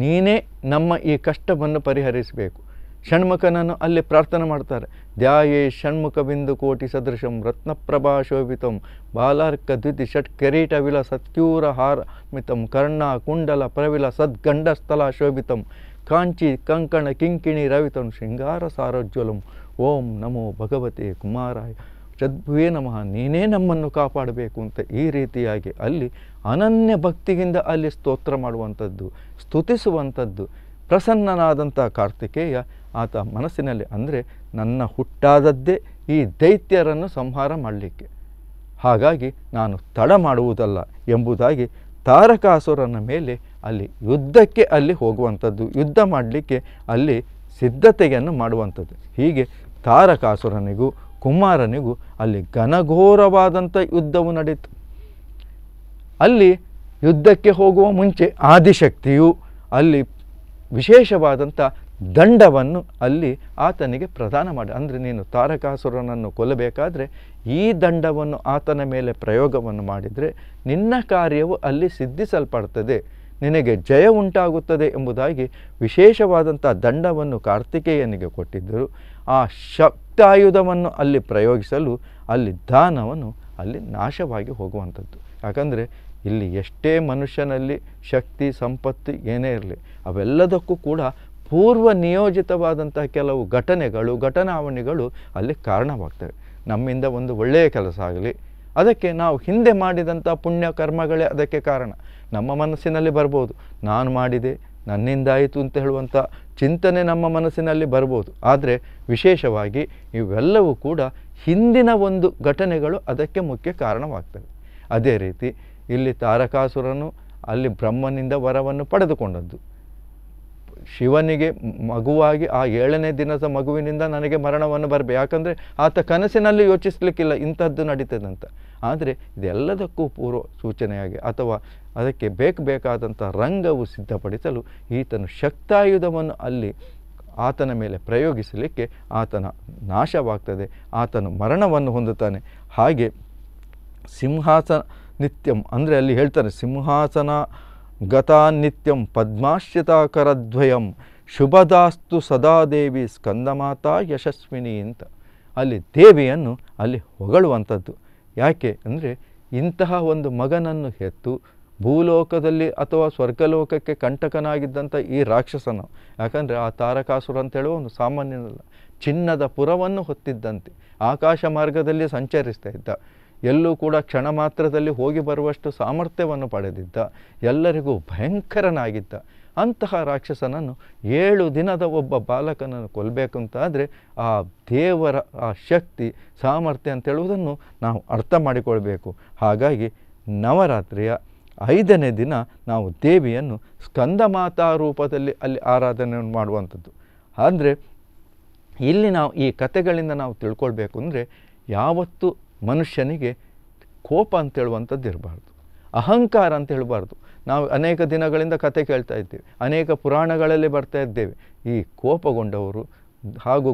ನೀನೇ ನಮ್ಮ ಈ ಕಷ್ಟವನ್ನು ಪರಿಹರಿಸಬೇಕು ಷಣ್ಮುಖನನ್ನು ಅಲ್ಲಿ ಪ್ರಾರ್ಥನೆ ಮಾಡ್ತಾರೆ ಧ್ಯಾಯೇ ಷಣ್ಮುಖ ಬಿಂದು ಕೋಟಿ ಸದೃಶಂ ರತ್ನಪ್ರಭಾ ಶೋಭಿತಂ ಬಾಲಾರ್ಕ ದ್ವಿತಿ ಷಟ್ ಕೆರೀಟ ವಿಲ ಸತ್ಯೂರ ಹಾರಮಿತಂ ಕರ್ಣ ಕುಂಡಲ ಪ್ರವಿಲ ಸದ್ಗಂಡಸ್ಥಲ ಶೋಭಿತಂ ಕಾಂಚಿ ಕಂಕಣ ಕಿಂಕಿಣಿ ರವಿತಂ ಶೃಂಗಾರ ಸಾರೋಜ್ವಲಂ ಓಂ ನಮೋ ಭಗವತೆ ಕುಮಾರಾಯ ಚದ್ವೇ ನಮಃ ನೀನೇ ನಮ್ಮನ್ನು ಕಾಪಾಡಬೇಕು ಅಂತ ಈ ರೀತಿಯಾಗಿ ಅಲ್ಲಿ ಅನನ್ಯ ಭಕ್ತಿಯಿಂದ ಅಲ್ಲಿ ಸ್ತೋತ್ರ ಮಾಡುವಂಥದ್ದು ಸ್ತುತಿಸುವಂಥದ್ದು ಪ್ರಸನ್ನನಾದಂಥ ಕಾರ್ತಿಕೇಯ ಆತ ಮನಸ್ಸಿನಲ್ಲಿ ಅಂದರೆ ನನ್ನ ಹುಟ್ಟಾದದ್ದೇ ಈ ದೈತ್ಯರನ್ನು ಸಂಹಾರ ಮಾಡಲಿಕ್ಕೆ ಹಾಗಾಗಿ ನಾನು ತಡ ಮಾಡುವುದಲ್ಲ ಎಂಬುದಾಗಿ ತಾರಕಾಸುರನ ಮೇಲೆ ಅಲ್ಲಿ ಯುದ್ಧಕ್ಕೆ ಅಲ್ಲಿ ಹೋಗುವಂಥದ್ದು ಯುದ್ಧ ಮಾಡಲಿಕ್ಕೆ ಅಲ್ಲಿ ಸಿದ್ಧತೆಯನ್ನು ಮಾಡುವಂಥದ್ದು ಹೀಗೆ ತಾರಕಾಸುರನಿಗೂ ಕುಮಾರನಿಗೂ ಅಲ್ಲಿ ಘನಘೋರವಾದಂಥ ಯುದ್ಧವು ನಡೆಯಿತು ಅಲ್ಲಿ ಯುದ್ಧಕ್ಕೆ ಹೋಗುವ ಮುಂಚೆ ಆದಿಶಕ್ತಿಯು ಅಲ್ಲಿ ವಿಶೇಷವಾದಂಥ ದಂಡವನ್ನು ಅಲ್ಲಿ ಆತನಿಗೆ ಪ್ರದಾನ ಮಾಡಿ ಅಂದರೆ ನೀನು ತಾರಕಾಸುರನನ್ನು ಕೊಲ್ಲಬೇಕಾದರೆ ಈ ದಂಡವನ್ನು ಆತನ ಮೇಲೆ ಪ್ರಯೋಗವನ್ನು ಮಾಡಿದರೆ ನಿನ್ನ ಕಾರ್ಯವು ಅಲ್ಲಿ ಸಿದ್ಧಿಸಲ್ಪಡ್ತದೆ ನಿನಗೆ ಜಯ ಉಂಟಾಗುತ್ತದೆ ಎಂಬುದಾಗಿ ವಿಶೇಷವಾದಂಥ ದಂಡವನ್ನು ಕಾರ್ತಿಕೇಯನಿಗೆ ಕೊಟ್ಟಿದ್ದರು ಆ ಶಕ್ತಾಯುಧವನ್ನು ಅಲ್ಲಿ ಪ್ರಯೋಗಿಸಲು ಅಲ್ಲಿ ದಾನವನ್ನು ಅಲ್ಲಿ ನಾಶವಾಗಿ ಹೋಗುವಂಥದ್ದು ಯಾಕಂದರೆ ಇಲ್ಲಿ ಎಷ್ಟೇ ಮನುಷ್ಯನಲ್ಲಿ ಶಕ್ತಿ ಸಂಪತ್ತು ಏನೇ ಇರಲಿ ಅವೆಲ್ಲದಕ್ಕೂ ಕೂಡ ಪೂರ್ವ ನಿಯೋಜಿತವಾದಂಥ ಕೆಲವು ಘಟನೆಗಳು ಘಟನಾವಣಿಗಳು ಅಲ್ಲಿ ಕಾರಣವಾಗ್ತವೆ ನಮ್ಮಿಂದ ಒಂದು ಒಳ್ಳೆಯ ಕೆಲಸ ಆಗಲಿ ಅದಕ್ಕೆ ನಾವು ಹಿಂದೆ ಮಾಡಿದಂಥ ಪುಣ್ಯ ಕರ್ಮಗಳೇ ಅದಕ್ಕೆ ಕಾರಣ ನಮ್ಮ ಮನಸ್ಸಿನಲ್ಲಿ ಬರ್ಬೋದು ನಾನು ಮಾಡಿದೆ ನನ್ನಿಂದಾಯಿತು ಅಂತ ಹೇಳುವಂಥ ಚಿಂತನೆ ನಮ್ಮ ಮನಸ್ಸಿನಲ್ಲಿ ಬರ್ಬೋದು ಆದರೆ ವಿಶೇಷವಾಗಿ ಇವೆಲ್ಲವೂ ಕೂಡ ಹಿಂದಿನ ಒಂದು ಘಟನೆಗಳು ಅದಕ್ಕೆ ಮುಖ್ಯ ಕಾರಣವಾಗ್ತವೆ ಅದೇ ರೀತಿ ಇಲ್ಲಿ ತಾರಕಾಸುರನು ಅಲ್ಲಿ ಬ್ರಹ್ಮನಿಂದ ವರವನ್ನು ಪಡೆದುಕೊಂಡದ್ದು ಶಿವನಿಗೆ ಮಗುವಾಗಿ ಆ ಏಳನೇ ದಿನದ ಮಗುವಿನಿಂದ ನನಗೆ ಮರಣವನ್ನು ಬರಬೇಕು ಯಾಕಂದರೆ ಆತ ಕನಸಿನಲ್ಲಿ ಯೋಚಿಸಲಿಕ್ಕಿಲ್ಲ ಇಂಥದ್ದು ನಡೀತದಂತ ಆದರೆ ಇದೆಲ್ಲದಕ್ಕೂ ಪೂರ್ವ ಸೂಚನೆಯಾಗಿ ಅಥವಾ ಅದಕ್ಕೆ ಬೇಕು ಬೇಕಾದಂಥ ರಂಗವು ಸಿದ್ಧಪಡಿಸಲು ಈತನು ಶಕ್ತಾಯುಧವನ್ನು ಅಲ್ಲಿ ಆತನ ಮೇಲೆ ಪ್ರಯೋಗಿಸಲಿಕ್ಕೆ ಆತನ ನಾಶವಾಗ್ತದೆ ಆತನು ಮರಣವನ್ನು ಹೊಂದುತ್ತಾನೆ ಹಾಗೆ ಸಿಂಹಾಸನ ನಿತ್ಯಂ ಅಂದರೆ ಅಲ್ಲಿ ಹೇಳ್ತಾರೆ ಸಿಂಹಾಸನ ಗತಾನಿತ್ಯಂ ದ್ವಯಂ ಶುಭದಾಸ್ತು ಸದಾದೇವಿ ಸ್ಕಂದಮಾತಾ ಯಶಸ್ವಿನಿ ಅಂತ ಅಲ್ಲಿ ದೇವಿಯನ್ನು ಅಲ್ಲಿ ಹೊಗಳುವಂಥದ್ದು ಯಾಕೆ ಅಂದರೆ ಇಂತಹ ಒಂದು ಮಗನನ್ನು ಹೆತ್ತು ಭೂಲೋಕದಲ್ಲಿ ಅಥವಾ ಸ್ವರ್ಗಲೋಕಕ್ಕೆ ಕಂಟಕನಾಗಿದ್ದಂಥ ಈ ರಾಕ್ಷಸನ ಯಾಕಂದರೆ ಆ ತಾರಕಾಸುರ ಅಂತೇಳುವ ಒಂದು ಸಾಮಾನ್ಯನಲ್ಲ ಚಿನ್ನದ ಪುರವನ್ನು ಹೊತ್ತಿದ್ದಂತೆ ಆಕಾಶ ಮಾರ್ಗದಲ್ಲಿ ಸಂಚರಿಸ್ತಾ ಇದ್ದ ಎಲ್ಲೂ ಕೂಡ ಕ್ಷಣ ಮಾತ್ರದಲ್ಲಿ ಹೋಗಿ ಬರುವಷ್ಟು ಸಾಮರ್ಥ್ಯವನ್ನು ಪಡೆದಿದ್ದ ಎಲ್ಲರಿಗೂ ಭಯಂಕರನಾಗಿದ್ದ ಅಂತಹ ರಾಕ್ಷಸನನ್ನು ಏಳು ದಿನದ ಒಬ್ಬ ಬಾಲಕನನ್ನು ಕೊಲ್ಲಬೇಕು ಅಂತಾದರೆ ಆ ದೇವರ ಆ ಶಕ್ತಿ ಸಾಮರ್ಥ್ಯ ಅಂತೇಳುವುದನ್ನು ನಾವು ಅರ್ಥ ಮಾಡಿಕೊಳ್ಬೇಕು ಹಾಗಾಗಿ ನವರಾತ್ರಿಯ ಐದನೇ ದಿನ ನಾವು ದೇವಿಯನ್ನು ಸ್ಕಂದಮಾತಾ ರೂಪದಲ್ಲಿ ಅಲ್ಲಿ ಆರಾಧನೆ ಮಾಡುವಂಥದ್ದು ಆದರೆ ಇಲ್ಲಿ ನಾವು ಈ ಕಥೆಗಳಿಂದ ನಾವು ತಿಳ್ಕೊಳ್ಬೇಕು ಅಂದರೆ ಯಾವತ್ತು ಮನುಷ್ಯನಿಗೆ ಕೋಪ ಅಂತ ಹೇಳುವಂಥದ್ದು ಇರಬಾರ್ದು ಅಹಂಕಾರ ಅಂತ ಹೇಳಬಾರ್ದು ನಾವು ಅನೇಕ ದಿನಗಳಿಂದ ಕತೆ ಕೇಳ್ತಾ ಇದ್ದೇವೆ ಅನೇಕ ಪುರಾಣಗಳಲ್ಲಿ ಬರ್ತಾ ಇದ್ದೇವೆ ಈ ಕೋಪಗೊಂಡವರು ಹಾಗೂ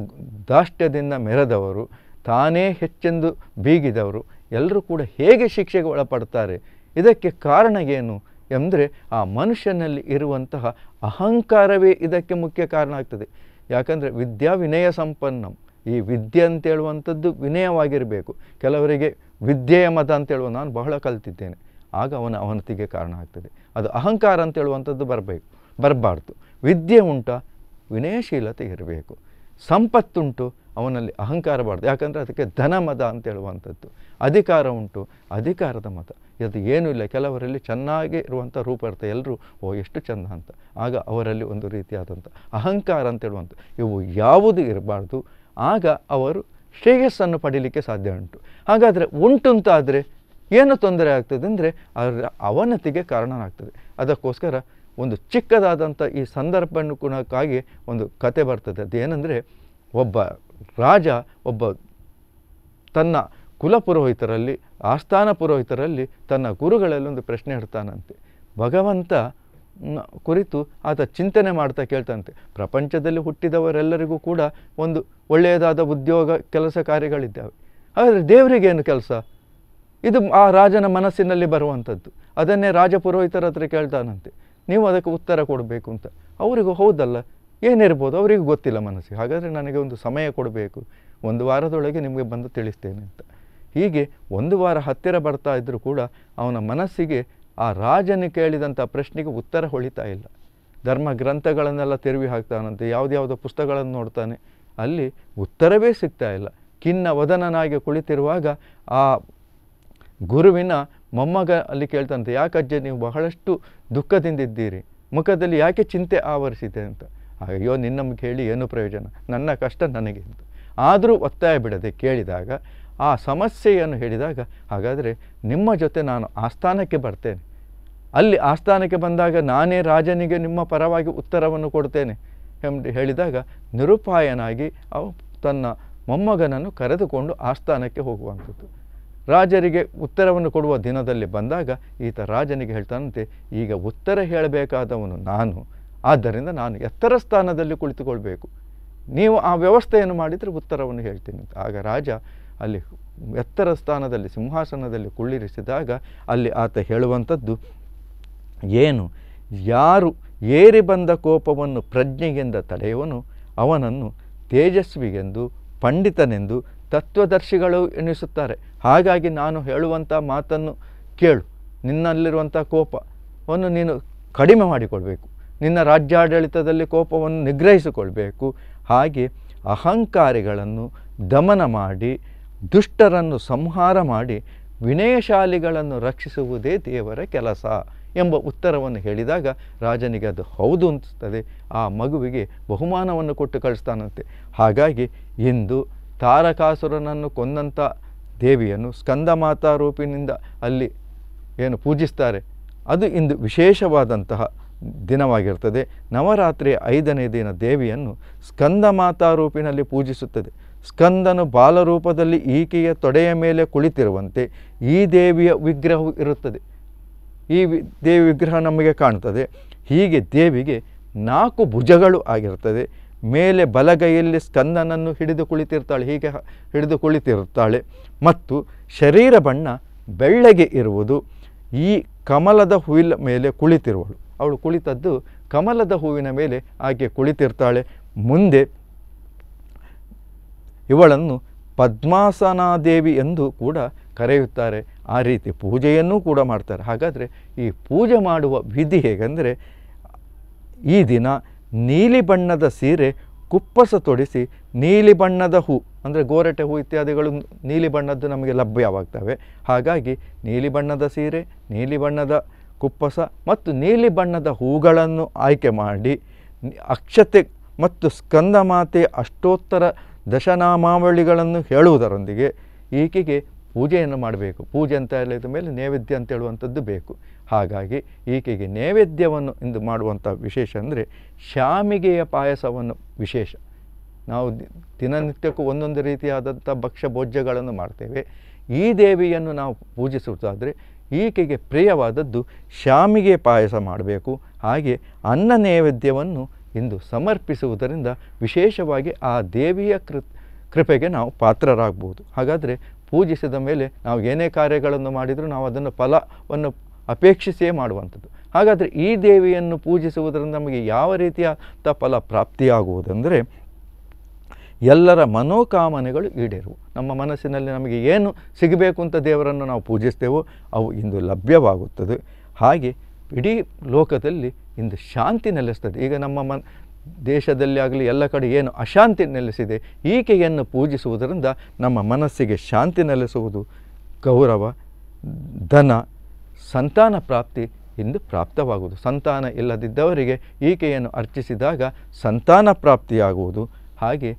ದಾಷ್ಟ್ಯದಿಂದ ಮೆರೆದವರು ತಾನೇ ಹೆಚ್ಚೆಂದು ಬೀಗಿದವರು ಎಲ್ಲರೂ ಕೂಡ ಹೇಗೆ ಶಿಕ್ಷೆಗೆ ಒಳಪಡ್ತಾರೆ ಇದಕ್ಕೆ ಕಾರಣ ಏನು ಎಂದರೆ ಆ ಮನುಷ್ಯನಲ್ಲಿ ಇರುವಂತಹ ಅಹಂಕಾರವೇ ಇದಕ್ಕೆ ಮುಖ್ಯ ಕಾರಣ ಆಗ್ತದೆ ಯಾಕಂದರೆ ವಿದ್ಯಾ ವಿನಯ ಸಂಪನ್ನಂ ಈ ವಿದ್ಯೆ ಅಂತೇಳುವಂಥದ್ದು ವಿನಯವಾಗಿರಬೇಕು ಕೆಲವರಿಗೆ ವಿದ್ಯೆಯ ಮತ ಅಂತೇಳುವ ನಾನು ಬಹಳ ಕಲ್ತಿದ್ದೇನೆ ಆಗ ಅವನ ಅವನತಿಗೆ ಕಾರಣ ಆಗ್ತದೆ ಅದು ಅಹಂಕಾರ ಅಂತೇಳುವಂಥದ್ದು ಬರಬೇಕು ಬರಬಾರ್ದು ವಿದ್ಯೆ ಉಂಟ ವಿನಯಶೀಲತೆ ಇರಬೇಕು ಸಂಪತ್ತುಂಟು ಅವನಲ್ಲಿ ಅಹಂಕಾರ ಬಾರ್ದು ಯಾಕಂದರೆ ಅದಕ್ಕೆ ಧನ ಮದ ಅಂತ ಅಧಿಕಾರ ಉಂಟು ಅಧಿಕಾರದ ಮತ ಇದು ಏನೂ ಇಲ್ಲ ಕೆಲವರಲ್ಲಿ ಚೆನ್ನಾಗಿ ಇರುವಂಥ ರೂಪ ಇರ್ತದೆ ಎಲ್ಲರೂ ಓ ಎಷ್ಟು ಚಂದ ಅಂತ ಆಗ ಅವರಲ್ಲಿ ಒಂದು ರೀತಿಯಾದಂಥ ಅಹಂಕಾರ ಅಂತೇಳುವಂಥ ಇವು ಯಾವುದು ಇರಬಾರ್ದು ಆಗ ಅವರು ಶ್ರೇಯಸ್ಸನ್ನು ಪಡೀಲಿಕ್ಕೆ ಸಾಧ್ಯ ಉಂಟು ಹಾಗಾದರೆ ಉಂಟುಂತಾದರೆ ಏನು ತೊಂದರೆ ಆಗ್ತದೆ ಅಂದರೆ ಅವರ ಅವನತಿಗೆ ಕಾರಣನಾಗ್ತದೆ ಅದಕ್ಕೋಸ್ಕರ ಒಂದು ಚಿಕ್ಕದಾದಂಥ ಈ ಸಂದರ್ಭವನ್ನು ಒಂದು ಕತೆ ಬರ್ತದೆ ಅದೇನೆಂದರೆ ಒಬ್ಬ ರಾಜ ಒಬ್ಬ ತನ್ನ ಕುಲಪುರೋಹಿತರಲ್ಲಿ ಆಸ್ಥಾನ ಪುರೋಹಿತರಲ್ಲಿ ತನ್ನ ಗುರುಗಳಲ್ಲಿ ಒಂದು ಪ್ರಶ್ನೆ ಇಡ್ತಾನಂತೆ ಭಗವಂತ ಕುರಿತು ಆತ ಚಿಂತನೆ ಮಾಡ್ತಾ ಕೇಳ್ತಂತೆ ಪ್ರಪಂಚದಲ್ಲಿ ಹುಟ್ಟಿದವರೆಲ್ಲರಿಗೂ ಕೂಡ ಒಂದು ಒಳ್ಳೆಯದಾದ ಉದ್ಯೋಗ ಕೆಲಸ ಕಾರ್ಯಗಳಿದ್ದಾವೆ ಆದರೆ ದೇವರಿಗೇನು ಕೆಲಸ ಇದು ಆ ರಾಜನ ಮನಸ್ಸಿನಲ್ಲಿ ಬರುವಂಥದ್ದು ಅದನ್ನೇ ರಾಜಪುರೋಹಿತರ ಹತ್ರ ಕೇಳ್ತಾನಂತೆ ನೀವು ಅದಕ್ಕೆ ಉತ್ತರ ಕೊಡಬೇಕು ಅಂತ ಅವರಿಗೂ ಹೌದಲ್ಲ ಏನಿರ್ಬೋದು ಅವರಿಗೂ ಗೊತ್ತಿಲ್ಲ ಮನಸ್ಸಿಗೆ ಹಾಗಾದರೆ ನನಗೆ ಒಂದು ಸಮಯ ಕೊಡಬೇಕು ಒಂದು ವಾರದೊಳಗೆ ನಿಮಗೆ ಬಂದು ತಿಳಿಸ್ತೇನೆ ಅಂತ ಹೀಗೆ ಒಂದು ವಾರ ಹತ್ತಿರ ಬರ್ತಾ ಇದ್ದರೂ ಕೂಡ ಅವನ ಮನಸ್ಸಿಗೆ ಆ ರಾಜನು ಕೇಳಿದಂಥ ಪ್ರಶ್ನೆಗೆ ಉತ್ತರ ಹೊಳಿತಾ ಇಲ್ಲ ಧರ್ಮ ಗ್ರಂಥಗಳನ್ನೆಲ್ಲ ತಿರುವಿ ಹಾಕ್ತಾನಂತೆ ಯಾವುದ್ಯಾವುದೋ ಪುಸ್ತಕಗಳನ್ನು ನೋಡ್ತಾನೆ ಅಲ್ಲಿ ಉತ್ತರವೇ ಸಿಗ್ತಾ ಇಲ್ಲ ಖಿನ್ನ ವದನನಾಗಿ ಕುಳಿತಿರುವಾಗ ಆ ಗುರುವಿನ ಮೊಮ್ಮಗ ಅಲ್ಲಿ ಕೇಳ್ತಂತೆ ಯಾಕಜ್ಜೆ ನೀವು ಬಹಳಷ್ಟು ದುಃಖದಿಂದಿದ್ದೀರಿ ಮುಖದಲ್ಲಿ ಯಾಕೆ ಚಿಂತೆ ಆವರಿಸಿದೆ ಅಂತ ಅಯ್ಯೋ ನಿನ್ನ ಕೇಳಿ ಏನು ಪ್ರಯೋಜನ ನನ್ನ ಕಷ್ಟ ನನಗೆ ಅಂತ ಆದರೂ ಒತ್ತಾಯ ಬಿಡದೆ ಕೇಳಿದಾಗ ಆ ಸಮಸ್ಯೆಯನ್ನು ಹೇಳಿದಾಗ ಹಾಗಾದರೆ ನಿಮ್ಮ ಜೊತೆ ನಾನು ಆಸ್ಥಾನಕ್ಕೆ ಬರ್ತೇನೆ ಅಲ್ಲಿ ಆಸ್ಥಾನಕ್ಕೆ ಬಂದಾಗ ನಾನೇ ರಾಜನಿಗೆ ನಿಮ್ಮ ಪರವಾಗಿ ಉತ್ತರವನ್ನು ಕೊಡ್ತೇನೆ ಎಂದು ಹೇಳಿದಾಗ ನಿರುಪಾಯನಾಗಿ ಅವು ತನ್ನ ಮೊಮ್ಮಗನನ್ನು ಕರೆದುಕೊಂಡು ಆಸ್ಥಾನಕ್ಕೆ ಹೋಗುವಂಥದ್ದು ರಾಜರಿಗೆ ಉತ್ತರವನ್ನು ಕೊಡುವ ದಿನದಲ್ಲಿ ಬಂದಾಗ ಈತ ರಾಜನಿಗೆ ಹೇಳ್ತಾನಂತೆ ಈಗ ಉತ್ತರ ಹೇಳಬೇಕಾದವನು ನಾನು ಆದ್ದರಿಂದ ನಾನು ಎತ್ತರ ಸ್ಥಾನದಲ್ಲಿ ಕುಳಿತುಕೊಳ್ಬೇಕು ನೀವು ಆ ವ್ಯವಸ್ಥೆಯನ್ನು ಮಾಡಿದರೆ ಉತ್ತರವನ್ನು ಹೇಳ್ತೀನಿ ಆಗ ರಾಜ ಅಲ್ಲಿ ಎತ್ತರ ಸ್ಥಾನದಲ್ಲಿ ಸಿಂಹಾಸನದಲ್ಲಿ ಕುಳ್ಳಿರಿಸಿದಾಗ ಅಲ್ಲಿ ಆತ ಹೇಳುವಂಥದ್ದು ಏನು ಯಾರು ಏರಿ ಬಂದ ಕೋಪವನ್ನು ಪ್ರಜ್ಞೆಯಿಂದ ತಡೆಯುವನು ಅವನನ್ನು ತೇಜಸ್ವಿಗೆಂದು ಪಂಡಿತನೆಂದು ತತ್ವದರ್ಶಿಗಳು ಎನಿಸುತ್ತಾರೆ ಹಾಗಾಗಿ ನಾನು ಹೇಳುವಂಥ ಮಾತನ್ನು ಕೇಳು ನಿನ್ನಲ್ಲಿರುವಂಥ ಕೋಪವನ್ನು ನೀನು ಕಡಿಮೆ ಮಾಡಿಕೊಳ್ಬೇಕು ನಿನ್ನ ರಾಜ್ಯಾಡಳಿತದಲ್ಲಿ ಕೋಪವನ್ನು ನಿಗ್ರಹಿಸಿಕೊಳ್ಬೇಕು ಹಾಗೆ ಅಹಂಕಾರಿಗಳನ್ನು ದಮನ ಮಾಡಿ ದುಷ್ಟರನ್ನು ಸಂಹಾರ ಮಾಡಿ ವಿನಯಶಾಲಿಗಳನ್ನು ರಕ್ಷಿಸುವುದೇ ದೇವರ ಕೆಲಸ ಎಂಬ ಉತ್ತರವನ್ನು ಹೇಳಿದಾಗ ರಾಜನಿಗೆ ಅದು ಹೌದು ಅನ್ನಿಸ್ತದೆ ಆ ಮಗುವಿಗೆ ಬಹುಮಾನವನ್ನು ಕೊಟ್ಟು ಕಳಿಸ್ತಾನಂತೆ ಹಾಗಾಗಿ ಇಂದು ತಾರಕಾಸುರನನ್ನು ಕೊಂದಂಥ ದೇವಿಯನ್ನು ಸ್ಕಂದ ಮಾತಾ ರೂಪಿನಿಂದ ಅಲ್ಲಿ ಏನು ಪೂಜಿಸ್ತಾರೆ ಅದು ಇಂದು ವಿಶೇಷವಾದಂತಹ ದಿನವಾಗಿರ್ತದೆ ನವರಾತ್ರಿಯ ಐದನೇ ದಿನ ದೇವಿಯನ್ನು ಸ್ಕಂದ ಮಾತಾ ರೂಪಿನಲ್ಲಿ ಪೂಜಿಸುತ್ತದೆ ಸ್ಕಂದನು ಬಾಲರೂಪದಲ್ಲಿ ಈಕೆಯ ತೊಡೆಯ ಮೇಲೆ ಕುಳಿತಿರುವಂತೆ ಈ ದೇವಿಯ ವಿಗ್ರಹವು ಇರುತ್ತದೆ ಈ ದೇವಿ ವಿಗ್ರಹ ನಮಗೆ ಕಾಣುತ್ತದೆ ಹೀಗೆ ದೇವಿಗೆ ನಾಲ್ಕು ಭುಜಗಳು ಆಗಿರ್ತದೆ ಮೇಲೆ ಬಲಗೈಯಲ್ಲಿ ಸ್ಕಂದನನ್ನು ಹಿಡಿದು ಕುಳಿತಿರ್ತಾಳೆ ಹೀಗೆ ಹಿಡಿದು ಕುಳಿತಿರುತ್ತಾಳೆ ಮತ್ತು ಶರೀರ ಬಣ್ಣ ಬೆಳ್ಳಗೆ ಇರುವುದು ಈ ಕಮಲದ ಹೂವಿನ ಮೇಲೆ ಕುಳಿತಿರುವಳು ಅವಳು ಕುಳಿತದ್ದು ಕಮಲದ ಹೂವಿನ ಮೇಲೆ ಆಕೆ ಕುಳಿತಿರ್ತಾಳೆ ಮುಂದೆ ಇವಳನ್ನು ಪದ್ಮಾಸನಾದೇವಿ ಎಂದು ಕೂಡ ಕರೆಯುತ್ತಾರೆ ಆ ರೀತಿ ಪೂಜೆಯನ್ನೂ ಕೂಡ ಮಾಡ್ತಾರೆ ಹಾಗಾದರೆ ಈ ಪೂಜೆ ಮಾಡುವ ವಿಧಿ ಹೇಗೆಂದರೆ ಈ ದಿನ ನೀಲಿ ಬಣ್ಣದ ಸೀರೆ ಕುಪ್ಪಸ ತೊಡಿಸಿ ನೀಲಿ ಬಣ್ಣದ ಹೂ ಅಂದರೆ ಗೋರಟೆ ಹೂ ಇತ್ಯಾದಿಗಳು ನೀಲಿ ಬಣ್ಣದ್ದು ನಮಗೆ ಲಭ್ಯವಾಗ್ತವೆ ಹಾಗಾಗಿ ನೀಲಿ ಬಣ್ಣದ ಸೀರೆ ನೀಲಿ ಬಣ್ಣದ ಕುಪ್ಪಸ ಮತ್ತು ನೀಲಿ ಬಣ್ಣದ ಹೂಗಳನ್ನು ಆಯ್ಕೆ ಮಾಡಿ ಅಕ್ಷತೆ ಮತ್ತು ಸ್ಕಂದಮಾತೆ ಅಷ್ಟೋತ್ತರ ದಶನಾಮಾವಳಿಗಳನ್ನು ಹೇಳುವುದರೊಂದಿಗೆ ಈಕೆಗೆ ಪೂಜೆಯನ್ನು ಮಾಡಬೇಕು ಪೂಜೆ ಅಂತ ಹೇಳಿದ ಮೇಲೆ ನೈವೇದ್ಯ ಅಂತ ಹೇಳುವಂಥದ್ದು ಬೇಕು ಹಾಗಾಗಿ ಈಕೆಗೆ ನೈವೇದ್ಯವನ್ನು ಇಂದು ಮಾಡುವಂಥ ವಿಶೇಷ ಅಂದರೆ ಶ್ಯಾಮಿಗೆಯ ಪಾಯಸವನ್ನು ವಿಶೇಷ ನಾವು ದಿನನಿತ್ಯಕ್ಕೂ ಒಂದೊಂದು ರೀತಿಯಾದಂಥ ಭಕ್ಷ್ಯ ಭೋಜ್ಯಗಳನ್ನು ಮಾಡ್ತೇವೆ ಈ ದೇವಿಯನ್ನು ನಾವು ಪೂಜಿಸುವುದಾದರೆ ಈಕೆಗೆ ಪ್ರಿಯವಾದದ್ದು ಶ್ಯಾಮಿಗೆ ಪಾಯಸ ಮಾಡಬೇಕು ಹಾಗೆ ಅನ್ನ ನೈವೇದ್ಯವನ್ನು ಇಂದು ಸಮರ್ಪಿಸುವುದರಿಂದ ವಿಶೇಷವಾಗಿ ಆ ದೇವಿಯ ಕೃ ಕೃಪೆಗೆ ನಾವು ಪಾತ್ರರಾಗ್ಬೋದು ಹಾಗಾದರೆ ಪೂಜಿಸಿದ ಮೇಲೆ ನಾವು ಏನೇ ಕಾರ್ಯಗಳನ್ನು ಮಾಡಿದರೂ ನಾವು ಅದನ್ನು ಫಲವನ್ನು ಅಪೇಕ್ಷಿಸಿಯೇ ಮಾಡುವಂಥದ್ದು ಹಾಗಾದರೆ ಈ ದೇವಿಯನ್ನು ಪೂಜಿಸುವುದರಿಂದ ನಮಗೆ ಯಾವ ರೀತಿಯ ಫಲ ಪ್ರಾಪ್ತಿಯಾಗುವುದೆಂದರೆ ಎಲ್ಲರ ಮನೋಕಾಮನೆಗಳು ಈಡೇರುವು ನಮ್ಮ ಮನಸ್ಸಿನಲ್ಲಿ ನಮಗೆ ಏನು ಸಿಗಬೇಕು ಅಂತ ದೇವರನ್ನು ನಾವು ಪೂಜಿಸ್ತೇವೋ ಅವು ಇಂದು ಲಭ್ಯವಾಗುತ್ತದೆ ಹಾಗೆ ಇಡೀ ಲೋಕದಲ್ಲಿ ಇಂದು ಶಾಂತಿ ನೆಲೆಸ್ತದೆ ಈಗ ನಮ್ಮ ಮನ್ ದೇಶದಲ್ಲಿ ಆಗಲಿ ಎಲ್ಲ ಕಡೆ ಏನು ಅಶಾಂತಿ ನೆಲೆಸಿದೆ ಈಕೆಯನ್ನು ಪೂಜಿಸುವುದರಿಂದ ನಮ್ಮ ಮನಸ್ಸಿಗೆ ಶಾಂತಿ ನೆಲೆಸುವುದು ಗೌರವ ಧನ ಸಂತಾನ ಪ್ರಾಪ್ತಿ ಇಂದು ಪ್ರಾಪ್ತವಾಗುವುದು ಸಂತಾನ ಇಲ್ಲದಿದ್ದವರಿಗೆ ಈಕೆಯನ್ನು ಅರ್ಚಿಸಿದಾಗ ಸಂತಾನ ಪ್ರಾಪ್ತಿಯಾಗುವುದು ಹಾಗೆ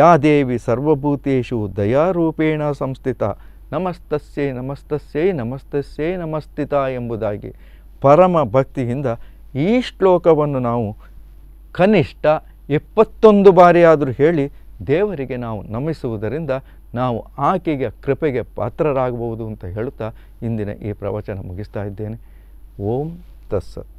ಯಾ ದೇವಿ ಸರ್ವಭೂತೇಶು ದಯಾರೂಪೇಣ ಸಂಸ್ಥಿತ ನಮಸ್ತಸ್ಯೇ ನಮಸ್ತಸ್ಯೇ ನಮಸ್ತಸ್ಯೇ ನಮಸ್ತಿತ ಎಂಬುದಾಗಿ ಪರಮ ಭಕ್ತಿಯಿಂದ ಈ ಶ್ಲೋಕವನ್ನು ನಾವು ಕನಿಷ್ಠ ಇಪ್ಪತ್ತೊಂದು ಬಾರಿಯಾದರೂ ಹೇಳಿ ದೇವರಿಗೆ ನಾವು ನಮಿಸುವುದರಿಂದ ನಾವು ಆಕೆಗೆ ಕೃಪೆಗೆ ಪಾತ್ರರಾಗಬಹುದು ಅಂತ ಹೇಳುತ್ತಾ ಇಂದಿನ ಈ ಪ್ರವಚನ ಮುಗಿಸ್ತಾ ಇದ್ದೇನೆ ಓಂ ತಸತ್